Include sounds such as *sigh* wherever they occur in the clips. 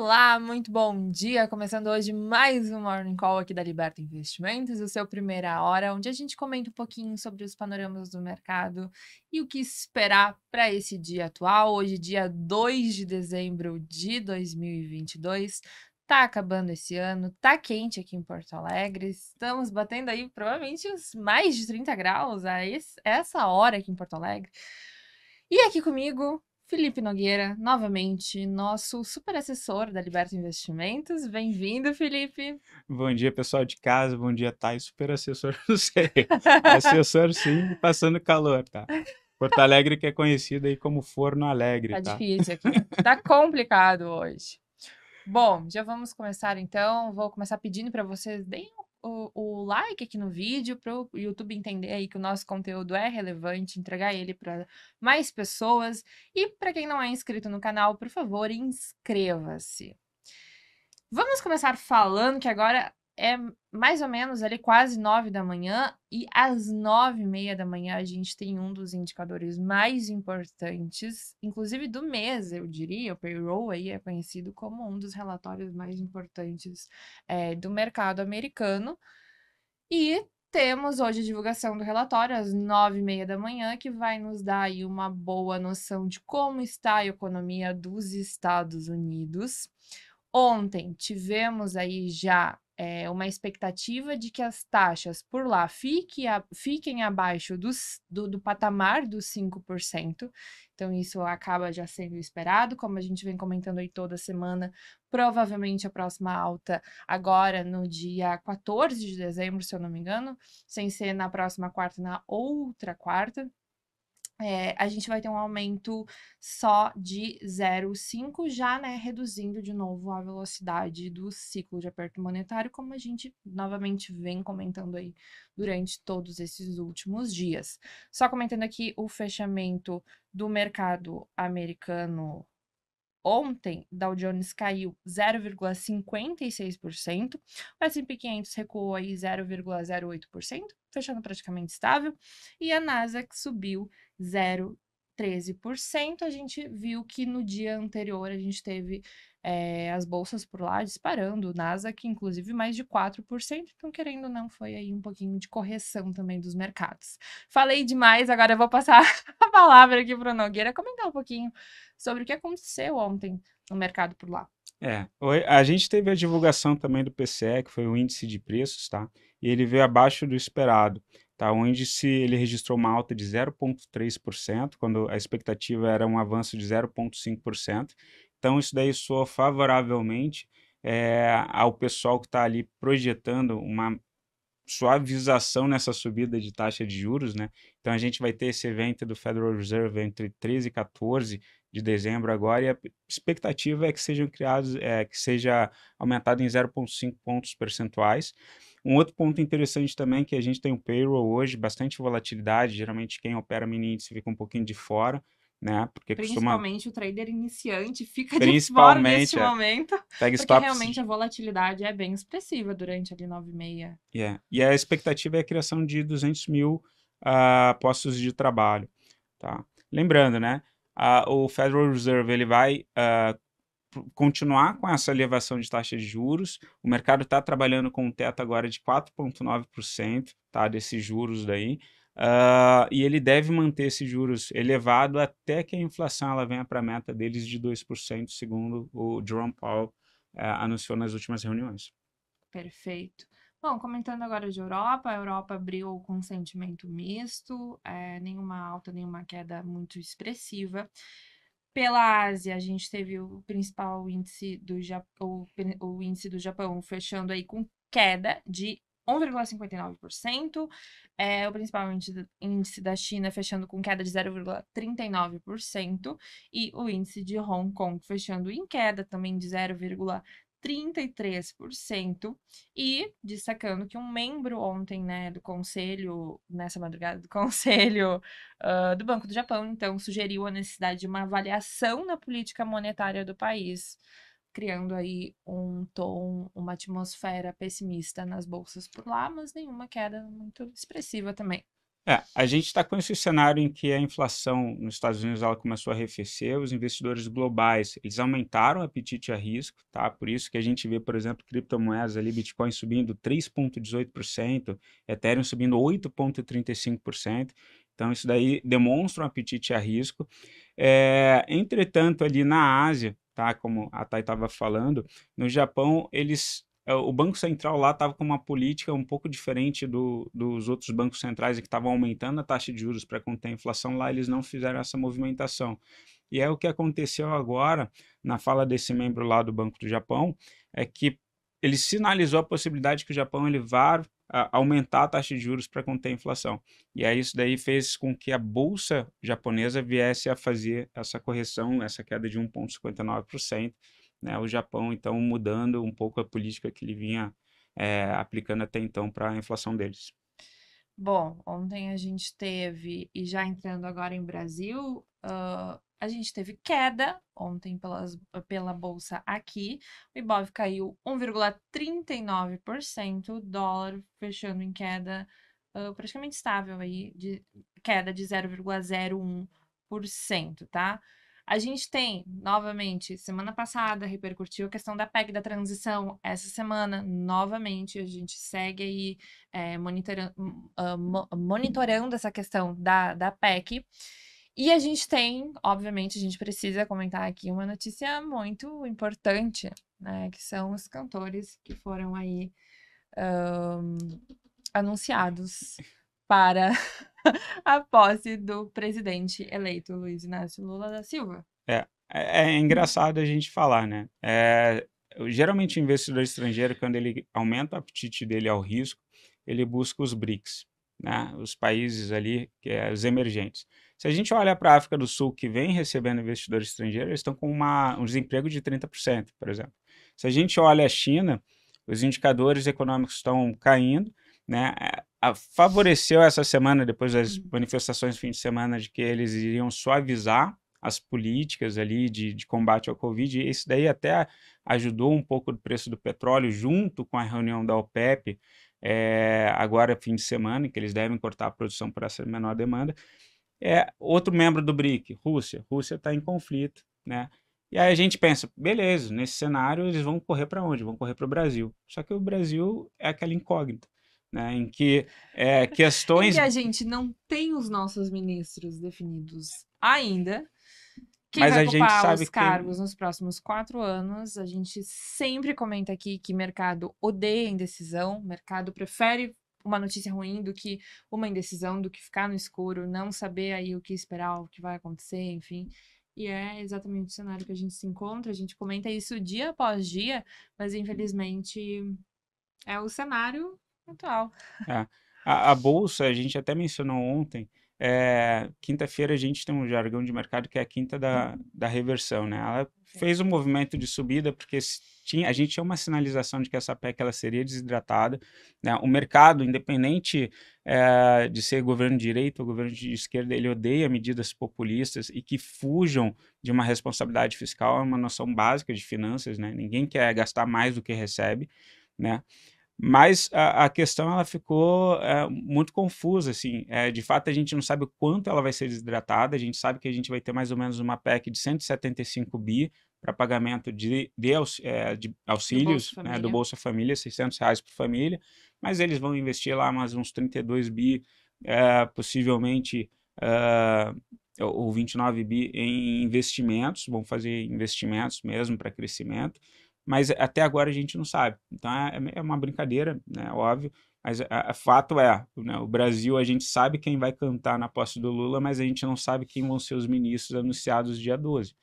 Olá, muito bom dia! Começando hoje mais um Morning Call aqui da Liberta Investimentos, o seu primeira hora, onde a gente comenta um pouquinho sobre os panoramas do mercado e o que esperar para esse dia atual. Hoje, dia 2 de dezembro de 2022. Tá acabando esse ano, tá quente aqui em Porto Alegre, estamos batendo aí provavelmente os mais de 30 graus a é essa hora aqui em Porto Alegre. E aqui comigo, Felipe Nogueira, novamente, nosso super assessor da Liberta Investimentos. Bem-vindo, Felipe. Bom dia, pessoal de casa. Bom dia, Thay, super assessor, não *laughs* sei. assessor, sim, passando calor, tá? Porto Alegre que é conhecida aí como Forno Alegre, tá? Tá difícil aqui. Tá complicado hoje. Bom, já vamos começar então. Vou começar pedindo para vocês deem um o, o like aqui no vídeo para o YouTube entender aí que o nosso conteúdo é relevante, entregar ele para mais pessoas. E para quem não é inscrito no canal, por favor, inscreva-se. Vamos começar falando que agora é mais ou menos ali quase nove da manhã e às nove e meia da manhã a gente tem um dos indicadores mais importantes, inclusive do mês, eu diria, o payroll aí é conhecido como um dos relatórios mais importantes é, do mercado americano. E temos hoje a divulgação do relatório às nove e meia da manhã, que vai nos dar aí uma boa noção de como está a economia dos Estados Unidos. Ontem tivemos aí já é, uma expectativa de que as taxas por lá a, fiquem abaixo dos, do, do patamar dos 5%. Então, isso acaba já sendo esperado, como a gente vem comentando aí toda semana. Provavelmente a próxima alta, agora no dia 14 de dezembro, se eu não me engano, sem ser na próxima quarta, na outra quarta é, a gente vai ter um aumento só de 0,5, já né, reduzindo de novo a velocidade do ciclo de aperto monetário, como a gente novamente vem comentando aí durante todos esses últimos dias. Só comentando aqui o fechamento do mercado americano Ontem, Dow Jones caiu 0,56%, o S&P 500 recuou aí 0,08%, fechando praticamente estável, e a Nasdaq subiu 0, 13%. A gente viu que no dia anterior a gente teve é, as bolsas por lá disparando, o Nasdaq inclusive mais de 4%, então querendo ou não, foi aí um pouquinho de correção também dos mercados. Falei demais, agora eu vou passar *laughs* a palavra aqui para o Nogueira comentar um pouquinho sobre o que aconteceu ontem no mercado por lá. É, a gente teve a divulgação também do PCE, que foi o índice de preços, tá? E ele veio abaixo do esperado, tá? O índice, ele registrou uma alta de 0,3%, quando a expectativa era um avanço de 0,5%. Então, isso daí soa favoravelmente é, ao pessoal que está ali projetando uma suavização nessa subida de taxa de juros, né? Então a gente vai ter esse evento do Federal Reserve entre 13 e 14 de dezembro agora, e a expectativa é que sejam criados, é, que seja aumentado em 0,5 pontos percentuais. Um outro ponto interessante também é que a gente tem o um payroll hoje, bastante volatilidade, geralmente quem opera mini índice fica um pouquinho de fora, né? Porque Principalmente costuma... o trader iniciante fica Principalmente, de fora é. momento. Pega porque stops. realmente a volatilidade é bem expressiva durante ali 9,6. Yeah. É. E a expectativa é a criação de 200 mil uh, postos de trabalho. Tá? Lembrando, né? uh, o Federal Reserve ele vai uh, continuar com essa elevação de taxa de juros. O mercado está trabalhando com um teto agora de 4,9% tá, desses juros daí. Uh, e ele deve manter esses juros elevado até que a inflação ela venha para a meta deles de 2%, segundo o Jerome Powell eh, anunciou nas últimas reuniões. Perfeito. Bom, comentando agora de Europa, a Europa abriu com sentimento misto, é, nenhuma alta, nenhuma queda muito expressiva. Pela Ásia, a gente teve o principal índice do, Jap... o, índice do Japão fechando aí com queda de 1,59%. É, eh, o principal índice da China fechando com queda de 0,39%. E o índice de Hong Kong fechando em queda também de 0,39%. 33%, e destacando que um membro ontem, né, do conselho, nessa madrugada, do *laughs* conselho uh, do Banco do Japão, então, sugeriu a necessidade de uma avaliação na política monetária do país, criando aí um tom, uma atmosfera pessimista nas bolsas por lá, mas nenhuma queda muito expressiva também. É, a gente está com esse cenário em que a inflação nos Estados Unidos ela começou a arrefecer, os investidores globais eles aumentaram o apetite a risco, tá? Por isso que a gente vê, por exemplo, criptomoedas ali, Bitcoin subindo 3,18%, Ethereum subindo 8,35%. Então, isso daí demonstra um apetite a risco. É, entretanto, ali na Ásia, tá? Como a Thay estava falando, no Japão eles é, o Banco Central lá estava com uma política um pouco diferente do, dos outros bancos centrais que estavam aumentando a taxa de juros para conter a inflação, lá eles não fizeram essa movimentação. E é o que aconteceu agora, na fala desse membro lá do Banco do Japão, é que ele sinalizou a possibilidade que o Japão ele vá a, aumentar a taxa de juros para conter a inflação. E aí isso daí fez com que a bolsa japonesa viesse a fazer essa correção, essa queda de 1,59% né, o Japão, então, mudando um pouco a política que ele vinha é, aplicando até então para a inflação deles. Bom, ontem a gente teve, e já entrando agora em Brasil, uh, a gente teve queda ontem pelas, pela bolsa aqui. O Ibov caiu 1,39%, dólar fechando em queda uh, praticamente estável aí, de queda de 0,01%, tá? A gente tem, novamente, semana passada repercutiu a questão da PEC da transição. Essa semana, novamente, a gente segue aí é, monitorando, ah, uh, monitorando essa questão da, da PEC. E a gente tem, obviamente, a gente precisa comentar aqui uma notícia muito importante, né? Que são os cantores que foram aí um, anunciados para *laughs* a posse do presidente eleito Luiz Inácio Lula da Silva. É, é, é engraçado a gente falar, né? É, geralmente o investidor estrangeiro, quando ele aumenta o apetite dele ao risco, ele busca os BRICS, né? os países ali, que é, os emergentes. Se a gente olha para a África do Sul, que vem recebendo investidor estrangeiro, eles estão com uma, um desemprego de 30%, por exemplo. Se a gente olha a China, os indicadores econômicos estão caindo, né? É, favoreceu essa semana, depois das uhum. manifestações do fim de semana, de que eles iriam suavizar as políticas ali de, de combate ao Covid. E isso daí até ajudou um pouco o preço do petróleo, junto com a reunião da OPEP, é, agora fim de semana, em que eles devem cortar a produção por essa menor demanda. É, outro membro do BRIC, Rússia. Rússia está em conflito, né? E aí a gente pensa, beleza, nesse cenário eles vão correr para onde? Vão correr para o Brasil. Só que o Brasil é aquela incógnita né, em que é, *laughs* questões. Em que a gente não tem os nossos ministros definidos ainda. Quem Mas vai a ocupar gente sabe os cargos que... nos próximos quatro anos? A gente sempre comenta aqui que mercado odeia indecisão, mercado prefere uma notícia ruim do que uma indecisão, do que ficar no escuro, não saber aí o que esperar, o que vai acontecer, enfim. E é exatamente o cenário que a gente se encontra, a gente comenta isso dia após dia, mas infelizmente é o cenário Total. É. A, a, bolsa, a gente até mencionou ontem, é, quinta-feira a gente tem um jargão de mercado que é a quinta da, da reversão, né? Ela fez um movimento de subida porque tinha, a gente tinha uma sinalização de que essa PEC ela seria desidratada. Né? O mercado, independente é, de ser governo de direita ou governo de esquerda, ele odeia medidas populistas e que fujam de uma responsabilidade fiscal, é uma noção básica de finanças, né? Ninguém quer gastar mais do que recebe, né? Mas a, a, questão ela ficou é, muito confusa, assim. É, de fato, a gente não sabe o quanto ela vai ser desidratada. A gente sabe que a gente vai ter mais ou menos uma PEC de 175 bi para pagamento de, de, aux, é, eh, de auxílios do Bolsa, né, do Bolsa, Família, 600 reais por família. Mas eles vão investir lá mais uns 32 bi, eh, possivelmente ou 29 bi em investimentos. Vão fazer investimentos mesmo para crescimento mas até agora a gente não sabe. Então é, é, é uma brincadeira, né, óbvio, mas a, é, a é, fato é, né, o Brasil a gente sabe quem vai cantar na posse do Lula, mas a gente não sabe quem vão ser os ministros anunciados dia 12.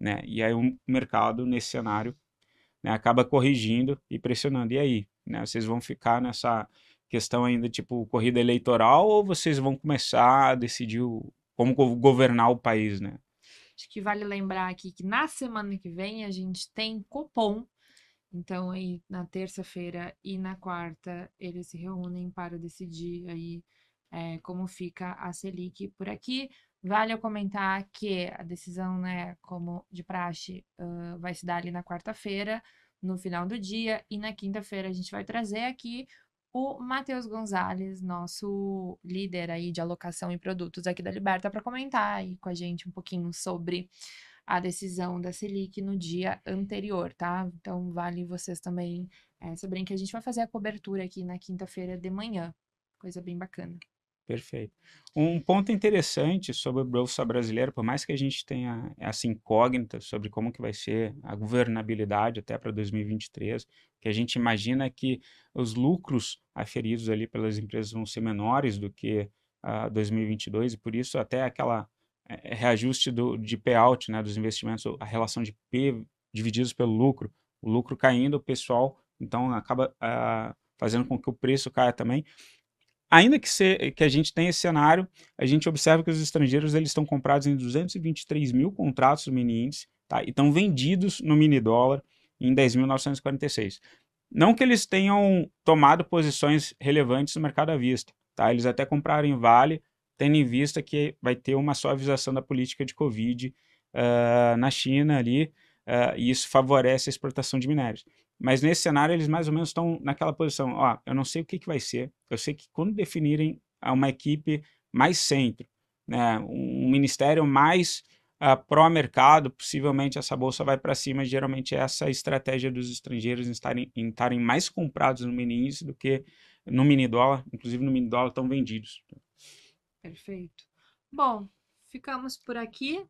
Né? E aí o mercado, nesse cenário, né, acaba corrigindo e pressionando. E aí? Né, vocês vão ficar nessa questão ainda, tipo, corrida eleitoral, ou vocês vão começar a decidir o, como governar o país, né? Acho que vale lembrar aqui que na semana que vem a gente tem Copom. Então, aí na terça-feira e na quarta, eles se reúnem para decidir aí é, como fica a Selic por aqui. Vale eu comentar que a decisão, né, como de praxe, uh, vai se dar ali na quarta-feira, no final do dia, e na quinta-feira a gente vai trazer aqui o Matheus Gonzalez, nosso líder aí de alocação e produtos aqui da Liberta, para comentar aí com a gente um pouquinho sobre a decisão da Selic no dia anterior, tá? Então vale vocês também é, saberem que a gente vai fazer a cobertura aqui na quinta-feira de manhã. Coisa bem bacana. Perfeito. Um ponto interessante sobre a Bolsa Brasileira, por mais que a gente tenha essa incógnita sobre como que vai ser a governabilidade até para 2023, que a gente imagina é que os lucros aferidos ali pelas empresas vão ser menores do que uh, ah, 2022, e por isso até aquela eh, eh, reajuste do, de payout né, dos investimentos, a relação de P divididos pelo lucro, o lucro caindo, o pessoal, então, acaba uh, fazendo com que o preço caia também. Ainda que, se, que a gente tenha esse cenário, a gente observa que os estrangeiros eles estão comprados em 223 mil contratos do mini índice tá? e estão vendidos no mini dólar em 10.946. Não que eles tenham tomado posições relevantes no mercado à vista. Tá? Eles até compraram em Vale, tendo em vista que vai ter uma suavização da política de Covid uh, na China ali, uh, e isso favorece a exportação de minérios. Mas nesse cenário, eles mais ou menos estão naquela posição, ó, eu não sei o que, que vai ser, eu sei que quando definirem uma equipe mais centro, né, um ministério mais uh, pró-mercado, possivelmente essa bolsa vai para cima, geralmente é essa estratégia dos estrangeiros em estarem, em estarem mais comprados no mini índice do que no mini dólar, inclusive no mini dólar estão vendidos. Perfeito. Bom, ficamos por aqui.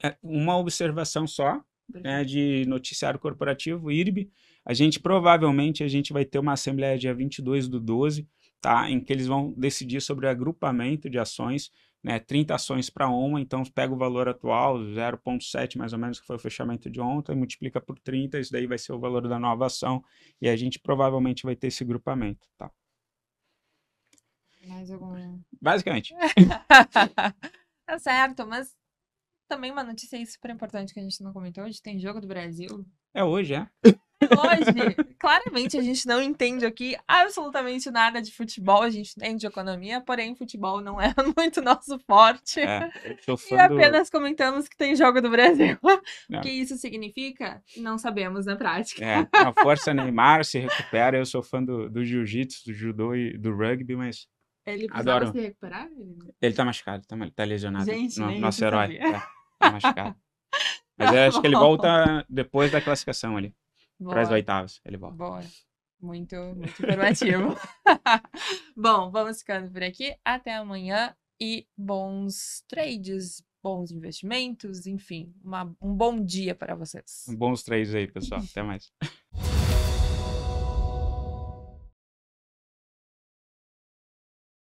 É, uma observação só, né, de noticiário corporativo, IRB, a gente provavelmente a gente vai ter uma assembleia dia 22 do 12, tá? Em que eles vão decidir sobre o agrupamento de ações, né? 30 ações para uma, então pega o valor atual, 0.7 mais ou menos que foi o fechamento de ontem, multiplica por 30, isso daí vai ser o valor da nova ação e a gente provavelmente vai ter esse agrupamento, tá? Mais algum... Basicamente. *laughs* tá certo, mas também uma notícia super importante que a gente não comentou hoje, tem jogo do Brasil. É hoje, é? *laughs* Hoje, claramente a gente não entende aqui absolutamente nada de futebol, a gente entende de economia, porém futebol não é *laughs* muito nosso forte. É, e apenas do... comentamos que tem jogo do Brasil. Não. *laughs* É. O que isso significa? Não sabemos na prática. É, a *laughs* força Neymar se recupera, eu sou fã do, do jiu-jitsu, do judô e do rugby, mas ele precisava Adoro. se recuperar? Ele tá machucado, tá, tá lesionado. Gente, no, nosso herói. Tá, tá machucado. Mas tá eu acho que ele tá volta depois da classificação ali para as oitavas, ele volta. Boa. Muito, muito informativo. *laughs* Bom, vamos ficando por aqui. Até amanhã e bons trades, bons investimentos, enfim, uma, um bom dia para vocês. Bons trades aí, pessoal. Até mais. *laughs*